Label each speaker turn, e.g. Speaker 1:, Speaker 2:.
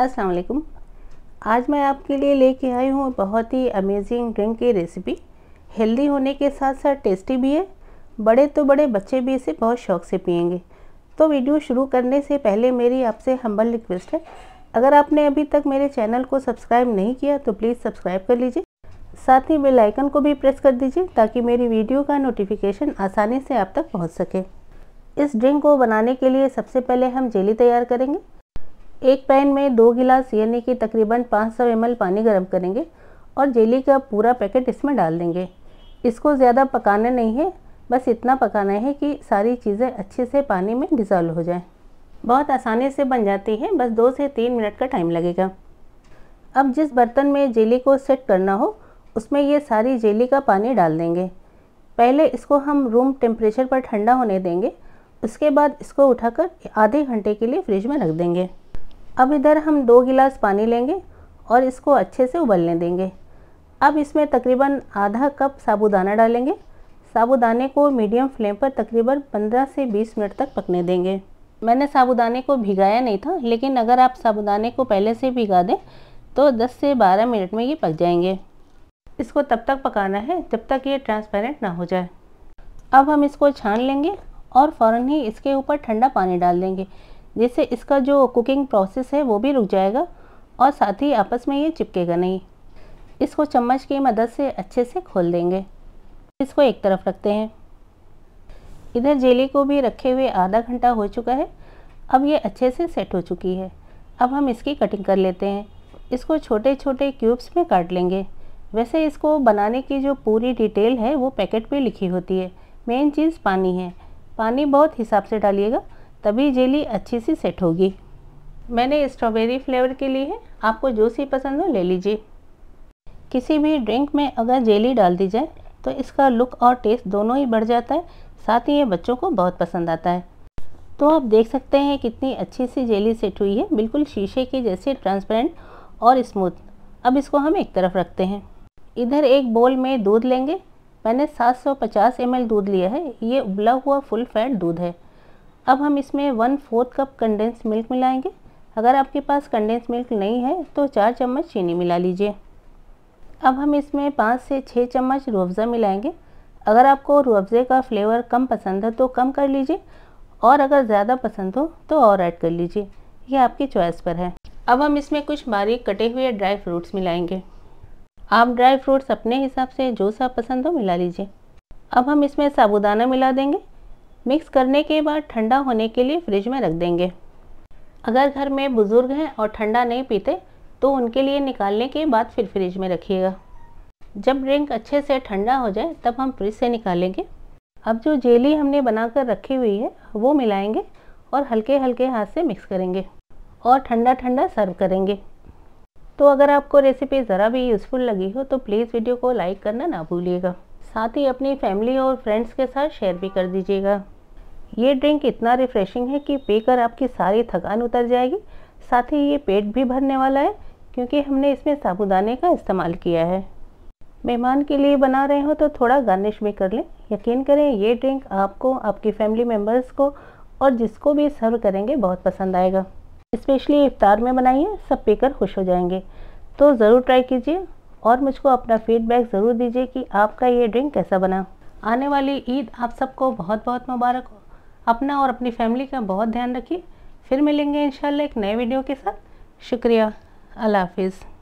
Speaker 1: अस्सलाम वालेकुम आज मैं आपके लिए लेके आई हूँ बहुत ही अमेजिंग ड्रिंक की रेसिपी हेल्दी होने के साथ साथ टेस्टी भी है बड़े तो बड़े बच्चे भी इसे बहुत शौक से पियेंगे तो वीडियो शुरू करने से पहले मेरी आपसे हम्बल रिक्वेस्ट है अगर आपने अभी तक मेरे चैनल को सब्सक्राइब नहीं किया तो प्लीज़ सब्सक्राइब कर लीजिए साथ ही बेल आइकन को भी प्रेस कर दीजिए ताकि मेरी वीडियो का नोटिफिकेशन आसानी से आप तक पहुंच सके इस ड्रिंक को बनाने के लिए सबसे पहले हम जेली तैयार करेंगे एक पैन में दो गिलास यानी कि तकरीबन 500 सौ पानी गर्म करेंगे और जेली का पूरा पैकेट इसमें डाल देंगे इसको ज़्यादा पकाना नहीं है बस इतना पकाना है कि सारी चीज़ें अच्छे से पानी में डिज़ोल्व हो जाए बहुत आसानी से बन जाती है बस दो से तीन मिनट का टाइम लगेगा अब जिस बर्तन में जेली को सेट करना हो उसमें ये सारी जेली का पानी डाल देंगे पहले इसको हम रूम टेम्परेचर पर ठंडा होने देंगे उसके बाद इसको उठाकर आधे घंटे के लिए फ्रिज में रख देंगे अब इधर हम दो गिलास पानी लेंगे और इसको अच्छे से उबलने देंगे अब इसमें तकरीबन आधा कप साबुदाना डालेंगे साबुदाने को मीडियम फ्लेम पर तकरीबन 15 से 20 मिनट तक पकने देंगे मैंने साबुदाने को भिगाया नहीं था लेकिन अगर आप साबुदाने को पहले से भिगा दें तो 10 से 12 मिनट में ये पक जाएंगे इसको तब तक पकाना है जब तक ये ट्रांसपेरेंट ना हो जाए अब हम इसको छान लेंगे और फ़ौर ही इसके ऊपर ठंडा पानी डाल देंगे जिससे इसका जो कुकिंग प्रोसेस है वो भी रुक जाएगा और साथ ही आपस में ये चिपकेगा नहीं इसको चम्मच की मदद से अच्छे से खोल देंगे इसको एक तरफ रखते हैं इधर जेली को भी रखे हुए आधा घंटा हो चुका है अब ये अच्छे से सेट हो चुकी है अब हम इसकी कटिंग कर लेते हैं इसको छोटे छोटे क्यूब्स में काट लेंगे वैसे इसको बनाने की जो पूरी डिटेल है वो पैकेट पे लिखी होती है मेन चीज़ पानी है पानी बहुत हिसाब से डालिएगा तभी जेली अच्छी सी सेट होगी मैंने स्ट्रॉबेरी फ्लेवर के लिए आपको जो सी पसंद हो ले लीजिए किसी भी ड्रिंक में अगर जेली डाल दी जाए तो इसका लुक और टेस्ट दोनों ही बढ़ जाता है साथ ही ये बच्चों को बहुत पसंद आता है तो आप देख सकते हैं कितनी अच्छी सी जेली सेट हुई है बिल्कुल शीशे के जैसे ट्रांसपेरेंट और स्मूथ अब इसको हम एक तरफ रखते हैं इधर एक बोल में दूध लेंगे मैंने 750 ml दूध लिया है ये उबला हुआ फुल फैट दूध है अब हम इसमें one fourth cup condense milk मिलाएंगे अगर आपके पास कंडेंस मिल्क नहीं है तो चार चम्मच चीनी मिला लीजिए अब हम इसमें पाँच से छः चम्मच रुअफ़ा मिलाएंगे अगर आपको रुअफ़े का फ्लेवर कम पसंद है तो कम कर लीजिए और अगर ज़्यादा पसंद हो तो और ऐड कर लीजिए यह आपकी चॉइस पर है अब हम इसमें कुछ बारीक कटे हुए ड्राई फ्रूट्स मिलाएंगे आप ड्राई फ्रूट्स अपने हिसाब से जो सा पसंद हो मिला लीजिए अब हम इसमें साबुदाना मिला देंगे मिक्स करने के बाद ठंडा होने के लिए फ्रिज में रख देंगे अगर घर में बुज़ुर्ग हैं और ठंडा नहीं पीते तो उनके लिए निकालने के बाद फिर फ्रिज में रखिएगा जब ड्रिंक अच्छे से ठंडा हो जाए तब हम फ्रिज से निकालेंगे अब जो जेली हमने बनाकर रखी हुई है वो मिलाएंगे और हल्के हल्के हाथ से मिक्स करेंगे और ठंडा ठंडा सर्व करेंगे तो अगर आपको रेसिपी ज़रा भी यूज़फुल लगी हो तो प्लीज़ वीडियो को लाइक करना ना भूलिएगा साथ ही अपनी फैमिली और फ्रेंड्स के साथ शेयर भी कर दीजिएगा ये ड्रिंक इतना रिफ्रेशिंग है कि पीकर आपकी सारी थकान उतर जाएगी साथ ही ये पेट भी भरने वाला है क्योंकि हमने इसमें साबुदाने का इस्तेमाल किया है मेहमान के लिए बना रहे हो तो थोड़ा गार्निश भी कर लें यकीन करें ये ड्रिंक आपको आपकी फैमिली मेम्बर्स को और जिसको भी सर्व करेंगे बहुत पसंद आएगा इस्पेशली इफ्तार में बनाइए सब पीकर खुश हो जाएंगे तो ज़रूर ट्राई कीजिए और मुझको अपना फीडबैक ज़रूर दीजिए कि आपका ये ड्रिंक कैसा बना आने वाली ईद आप सबको बहुत बहुत मुबारक हो अपना और अपनी फैमिली का बहुत ध्यान रखिए फिर मिलेंगे इंशाल्लाह एक नए वीडियो के साथ शुक्रिया अल्लाह हाफिज़